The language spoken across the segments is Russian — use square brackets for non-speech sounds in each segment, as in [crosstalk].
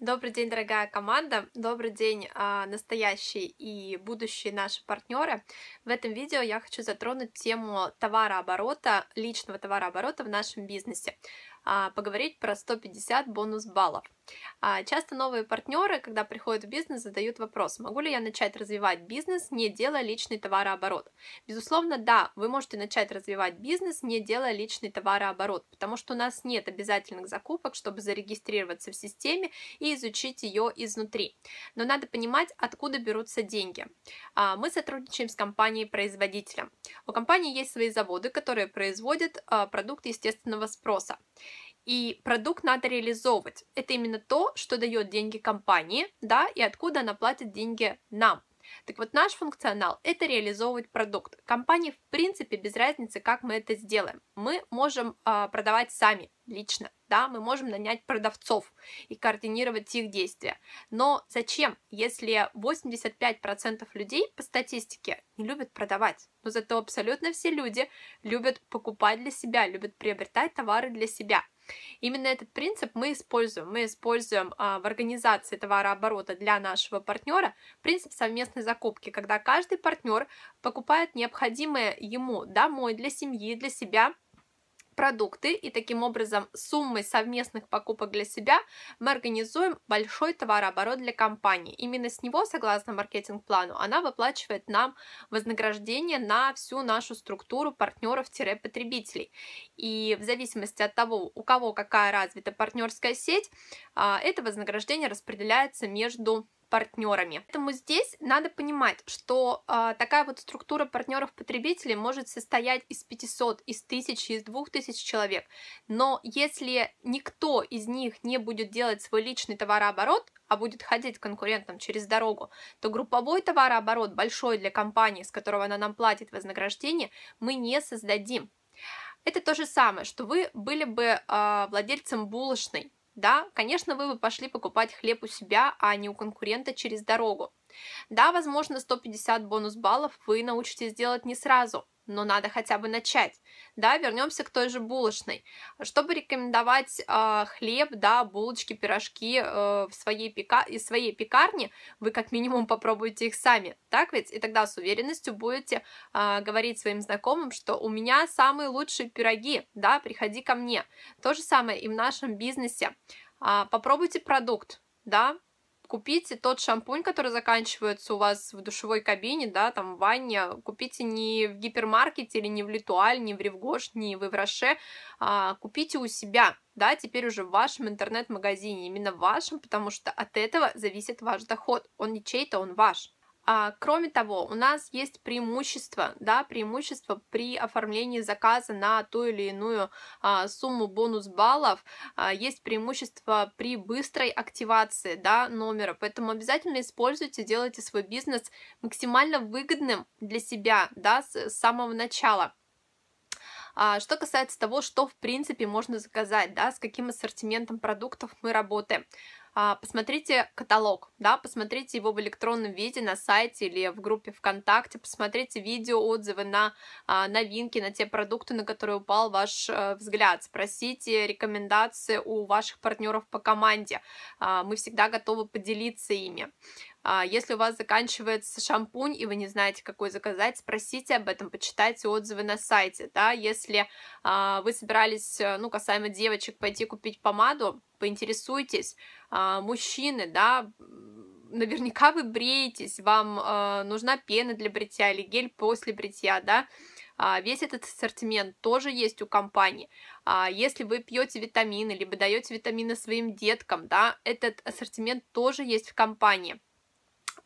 Добрый день, дорогая команда! Добрый день, а, настоящие и будущие наши партнеры! В этом видео я хочу затронуть тему товарооборота, личного товарооборота в нашем бизнесе. А, поговорить про 150 бонус баллов. А часто новые партнеры, когда приходят в бизнес, задают вопрос, могу ли я начать развивать бизнес, не делая личный товарооборот? Безусловно, да, вы можете начать развивать бизнес, не делая личный товарооборот, потому что у нас нет обязательных закупок, чтобы зарегистрироваться в системе и изучить ее изнутри. Но надо понимать, откуда берутся деньги. А мы сотрудничаем с компанией-производителем. У компании есть свои заводы, которые производят а, продукты естественного спроса и продукт надо реализовывать. Это именно то, что дает деньги компании, да, и откуда она платит деньги нам. Так вот, наш функционал – это реализовывать продукт. Компании, в принципе, без разницы, как мы это сделаем. Мы можем э, продавать сами, лично, да, мы можем нанять продавцов и координировать их действия. Но зачем, если 85% людей по статистике не любят продавать, но зато абсолютно все люди любят покупать для себя, любят приобретать товары для себя – Именно этот принцип мы используем. Мы используем а, в организации товарооборота для нашего партнера принцип совместной закупки, когда каждый партнер покупает необходимое ему домой, для семьи, для себя – продукты, и таким образом суммой совместных покупок для себя мы организуем большой товарооборот для компании. Именно с него, согласно маркетинг-плану, она выплачивает нам вознаграждение на всю нашу структуру партнеров-потребителей. И в зависимости от того, у кого какая развита партнерская сеть, а, это вознаграждение распределяется между партнерами. Поэтому здесь надо понимать, что э, такая вот структура партнеров-потребителей может состоять из 500, из 1000, из 2000 человек. Но если никто из них не будет делать свой личный товарооборот, а будет ходить к конкурентам через дорогу, то групповой товарооборот, большой для компании, с которого она нам платит вознаграждение, мы не создадим. Это то же самое, что вы были бы э, владельцем булочной, да, конечно, вы бы пошли покупать хлеб у себя, а не у конкурента через дорогу. Да, возможно, 150 бонус баллов вы научитесь делать не сразу, но надо хотя бы начать. Да, вернемся к той же булочной. Чтобы рекомендовать э, хлеб, да, булочки, пирожки э, в своей пека... из своей пекарни, вы как минимум попробуйте их сами, так ведь? И тогда с уверенностью будете э, говорить своим знакомым, что у меня самые лучшие пироги, да, приходи ко мне. То же самое и в нашем бизнесе. Э, попробуйте продукт, да, купите тот шампунь, который заканчивается у вас в душевой кабине, да, там в ванне, купите не в гипермаркете или не в Литуаль, не в Ревгош, не в Ивраше, а купите у себя, да, теперь уже в вашем интернет-магазине, именно в вашем, потому что от этого зависит ваш доход, он не чей-то, он ваш. А, кроме того, у нас есть преимущество, да, преимущество при оформлении заказа на ту или иную а, сумму бонус баллов, а, есть преимущество при быстрой активации, да, номера, поэтому обязательно используйте, делайте свой бизнес максимально выгодным для себя, да, с самого начала. Что касается того, что в принципе можно заказать, да, с каким ассортиментом продуктов мы работаем. А, посмотрите каталог, да, посмотрите его в электронном виде на сайте или в группе ВКонтакте, посмотрите видео, отзывы на а, новинки, на те продукты, на которые упал ваш э, взгляд, спросите рекомендации у ваших партнеров по команде, а, мы всегда готовы поделиться ими. А если у вас заканчивается шампунь и вы не знаете, какой заказать, спросите об этом, почитайте отзывы на сайте. Да? Если а, вы собирались, э, ну, касаемо девочек, пойти купить помаду, поинтересуйтесь. А, мужчины, да, наверняка вы бреетесь, вам э, нужна пена для бритья или гель после бритья, да, весь этот ассортимент тоже есть у компании. Если вы пьете витамины, либо даете витамины своим деткам, да, этот ассортимент тоже есть в компании.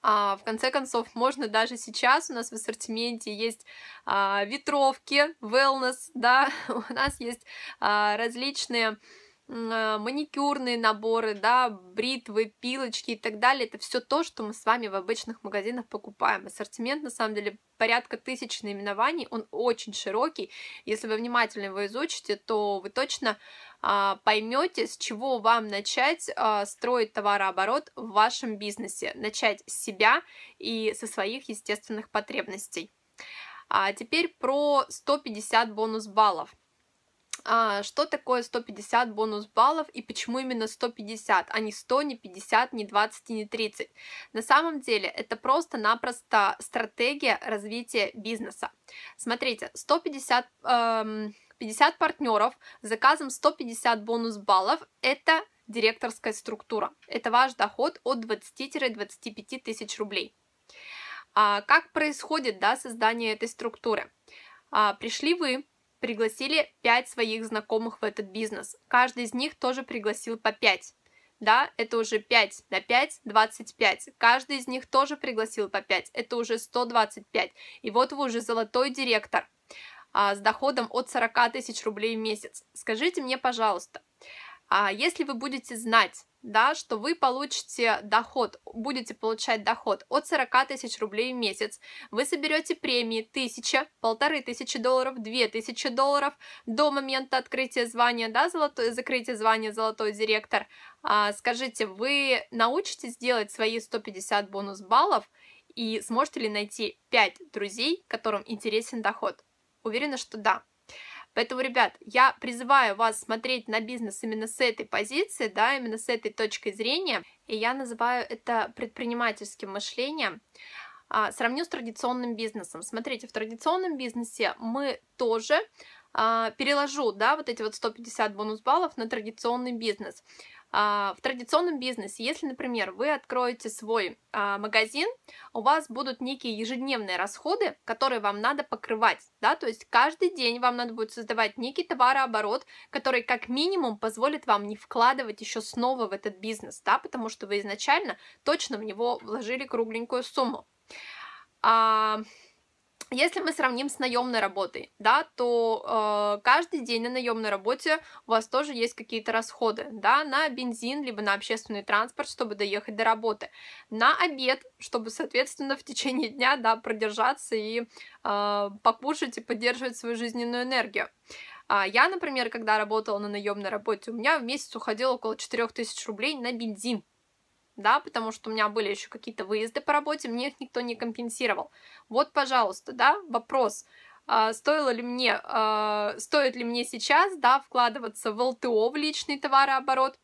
А, в конце концов, можно даже сейчас у нас в ассортименте есть а, ветровки, wellness, да, [laughs] у нас есть а, различные Э, маникюрные наборы, да, бритвы, пилочки и так далее. Это все то, что мы с вами в обычных магазинах покупаем. Ассортимент, на самом деле, порядка тысяч наименований, он очень широкий. Если вы внимательно его изучите, то вы точно а, поймете, с чего вам начать а, строить товарооборот в вашем бизнесе. Начать с себя и со своих естественных потребностей. А теперь про 150 бонус баллов. А, что такое 150 бонус баллов и почему именно 150, а не 100, не 50, не 20 не 30. На самом деле это просто-напросто стратегия развития бизнеса. Смотрите, 150... Эм, 50 партнеров с заказом 150 бонус баллов – это директорская структура. Это ваш доход от 20-25 тысяч рублей. А как происходит да, создание этой структуры? А, пришли вы, пригласили 5 своих знакомых в этот бизнес. Каждый из них тоже пригласил по 5. Да, это уже 5 на 5, 25. Каждый из них тоже пригласил по 5. Это уже 125. И вот вы уже золотой директор а, с доходом от 40 тысяч рублей в месяц. Скажите мне, пожалуйста, а если вы будете знать, да, что вы получите доход, будете получать доход от 40 тысяч рублей в месяц, вы соберете премии 1000, 1500 долларов, 2000 долларов до момента открытия звания, да, золотой, закрытия звания «Золотой директор», а, скажите, вы научитесь делать свои 150 бонус баллов и сможете ли найти 5 друзей, которым интересен доход? Уверена, что да. Поэтому, ребят, я призываю вас смотреть на бизнес именно с этой позиции, да, именно с этой точкой зрения, и я называю это предпринимательским мышлением. А, сравню с традиционным бизнесом. Смотрите, в традиционном бизнесе мы тоже а, переложу, да, вот эти вот 150 бонус-баллов на традиционный бизнес. А, в традиционном бизнесе, если, например, вы откроете свой а, магазин, у вас будут некие ежедневные расходы, которые вам надо покрывать, да, то есть каждый день вам надо будет создавать некий товарооборот, который как минимум позволит вам не вкладывать еще снова в этот бизнес, да, потому что вы изначально точно в него вложили кругленькую сумму. А, если мы сравним с наемной работой, да, то э, каждый день на наемной работе у вас тоже есть какие-то расходы, да, на бензин либо на общественный транспорт, чтобы доехать до работы, на обед, чтобы, соответственно, в течение дня, да, продержаться и э, покушать и поддерживать свою жизненную энергию. А я, например, когда работала на наемной работе, у меня в месяц уходило около 4000 рублей на бензин, да, потому что у меня были еще какие-то выезды по работе, мне их никто не компенсировал. Вот, пожалуйста, да, вопрос, а, стоило ли мне, а, стоит ли мне сейчас, да, вкладываться в ЛТО, в личный товарооборот,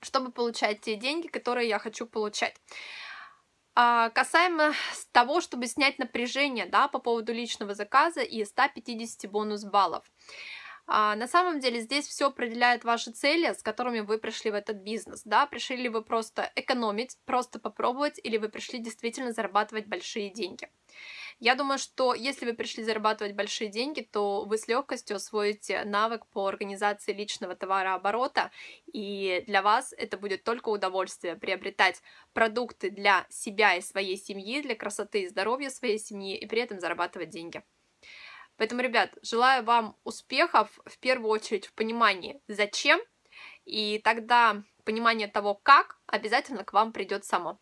чтобы получать те деньги, которые я хочу получать. А, касаемо того, чтобы снять напряжение да, по поводу личного заказа и 150 бонус-баллов. А, на самом деле здесь все определяет ваши цели, с которыми вы пришли в этот бизнес. Да? Пришли ли вы просто экономить, просто попробовать, или вы пришли действительно зарабатывать большие деньги. Я думаю, что если вы пришли зарабатывать большие деньги, то вы с легкостью освоите навык по организации личного товарооборота, и для вас это будет только удовольствие приобретать продукты для себя и своей семьи, для красоты и здоровья своей семьи, и при этом зарабатывать деньги. Поэтому, ребят, желаю вам успехов в первую очередь в понимании зачем, и тогда понимание того, как, обязательно к вам придет само.